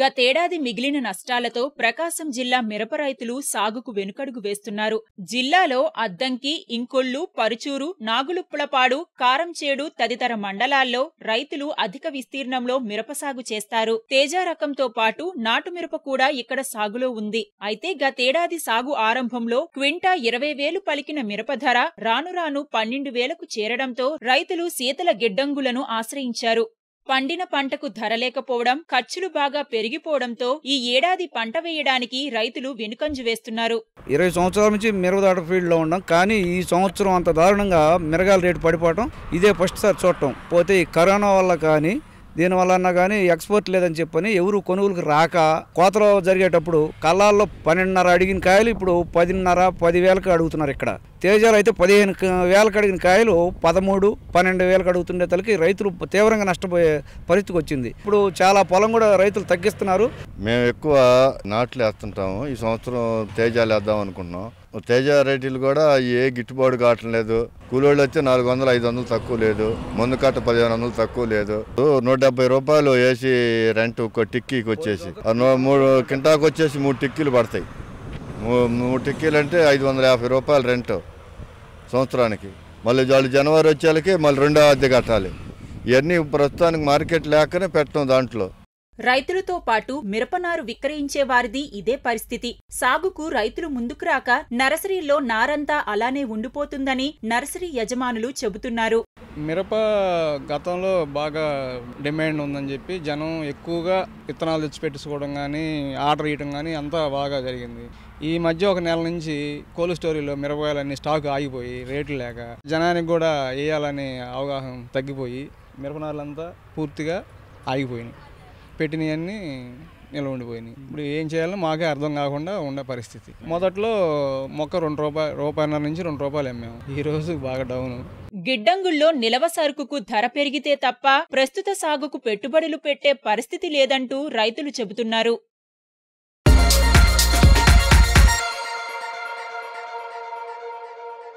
గతేడాది మిగిలిన నష్టాలతో ప్రకాశం జిల్లా మిరప రైతులు సాగుకు వెనుకడుగు వేస్తున్నారు జిల్లాలో అద్దంకి ఇంకొల్లు పరుచూరు నాగులుప్పులపాడు కారంచేడు తదితర మండలాల్లో రైతులు అధిక విస్తీర్ణంలో మిరప సాగు చేస్తారు తేజారకంతో రకంతో పాటు నాటు మిరప కూడా ఇక్కడ సాగులో ఉంది అయితే గతేడాది సాగు ఆరంభంలో క్వింటా ఇరవై వేలు పలికిన మిరప ధర రానురాను పన్నెండు వేలకు చేరడంతో రైతులు శీతల గిడ్డంగులను ఆశ్రయించారు పండిన పంటకు ధర లేకపోవడం ఖర్చులు బాగా పెరిగిపోవడంతో ఈ ఏడాది పంట వేయడానికి రైతులు వెనుకంజు వేస్తున్నారు ఇరవై సంవత్సరాల నుంచి మిరగదాట ఫీల్డ్ లో ఉన్నాం కానీ ఈ సంవత్సరం అంత దారుణంగా మిరగాల రేటు పడిపోవడం ఇదే ఫస్ట్ సార్ చూడటం పోతే ఈ కరోనా వల్ల కానీ దీనివల్ల కానీ ఎక్స్పోర్ట్ లేదని చెప్పని ఎవరు కొనుగోలుకు రాక కోతలో జరిగేటప్పుడు కళ్ళాల్లో పన్నెండున్నర అడిగిన కాయలు ఇప్పుడు పదిన్నర పదివేలకు అడుగుతున్నారు ఇక్కడ తేజాలు అయితే పదిహేను వేలకు అడిగిన కాయలు పదమూడు పన్నెండు వేలకు అడుగుతుండే తలకి రైతులు తీవ్రంగా నష్టపోయే పరిస్థితికి వచ్చింది ఇప్పుడు చాలా పొలం కూడా రైతులు తగ్గిస్తున్నారు మేము ఎక్కువ నాట్లు వేస్తుంటాము ఈ సంవత్సరం తేజాలు వేద్దాం అనుకుంటున్నాం తేజ రేట్లు కూడా ఏ గిట్టుబాటు కావటం లేదు కూలోళ్ళు వచ్చి నాలుగు వందలు ఐదు వందలు తక్కువ లేదు ముందు కట్ట పదిహేను వందలు తక్కువ లేదు నూట డెబ్బై రూపాయలు వేసి రెంట్ ఒక టిక్కీకి వచ్చేసి మూడు కింటాకు వచ్చేసి మూడు టిక్కీలు పడతాయి మూడు టిక్కీలు అంటే ఐదు వందల యాభై రూపాయలు రెంట్ సంవత్సరానికి మళ్ళీ వాళ్ళు జనవరి వచ్చేళ్ళకి మళ్ళీ రెండో అద్దె కట్టాలి ఇవన్నీ ప్రస్తుతానికి మార్కెట్ లేకనే పెట్టడం దాంట్లో రైతులతో పాటు మిరపనారు విక్రయించే వారిది ఇదే పరిస్థితి సాగుకు రైతులు ముందుకు రాక నర్సరీలో నారంతా అలానే ఉండిపోతుందని నర్సరీ యజమానులు చెబుతున్నారు మిరప గతంలో బాగా డిమాండ్ ఉందని చెప్పి జనం ఎక్కువగా విత్తనాలు తెచ్చిపెట్టుకోవడం కానీ ఆర్డర్ ఇవ్వడం కానీ అంతా బాగా జరిగింది ఈ మధ్య ఒక నెల నుంచి కోల్డ్ స్టోరీలో మిరపకాయలు స్టాక్ ఆగిపోయి రేట్లు లేక జనానికి కూడా వేయాలనే అవగాహన తగ్గిపోయి మిరపనారులంతా పూర్తిగా ఆగిపోయినాయి పెట్టినవన్నీ నిల్వ ఉండిపోయినాయి ఇప్పుడు ఏం చేయాలో మాకే అర్థం కాకుండా ఉండే పరిస్థితి మొదట్లో మొక్క రెండు రూపాయ రూపాయన్నర నుంచి రెండు రూపాయలు అమ్మాము ఈ రోజు బాగా డౌన్ గిడ్డంగుల్లో నిలవ సరుకుకు ధర పెరిగితే తప్ప ప్రస్తుత సాగుకు పెట్టుబడులు పెట్టే పరిస్థితి లేదంటూ రైతులు చెబుతున్నారు